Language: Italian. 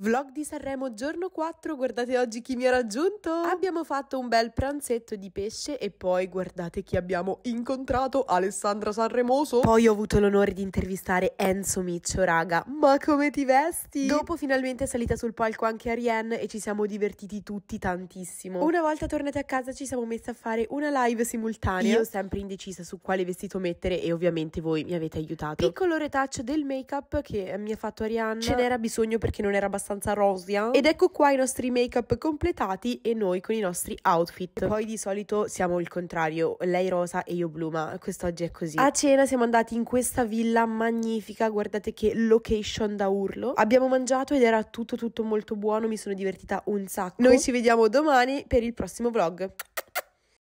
Vlog di Sanremo giorno 4, guardate oggi chi mi ha raggiunto! Abbiamo fatto un bel pranzetto di pesce e poi guardate chi abbiamo incontrato, Alessandra Sanremoso! Poi ho avuto l'onore di intervistare Enzo Miccio, raga, ma come ti vesti? Dopo finalmente è salita sul palco anche Ariane e ci siamo divertiti tutti tantissimo. Una volta tornate a casa ci siamo messi a fare una live simultanea, io sempre indecisa su quale vestito mettere e ovviamente voi mi avete aiutato. Piccolo retouch del make-up che mi ha fatto Ariane, ce n'era bisogno perché non era abbastanza abbastanza rosea. Ed ecco qua i nostri make-up completati e noi con i nostri outfit. Poi di solito siamo il contrario, lei rosa e io blu, ma quest'oggi è così. A cena siamo andati in questa villa magnifica, guardate che location da urlo. Abbiamo mangiato ed era tutto tutto molto buono, mi sono divertita un sacco. Noi ci vediamo domani per il prossimo vlog.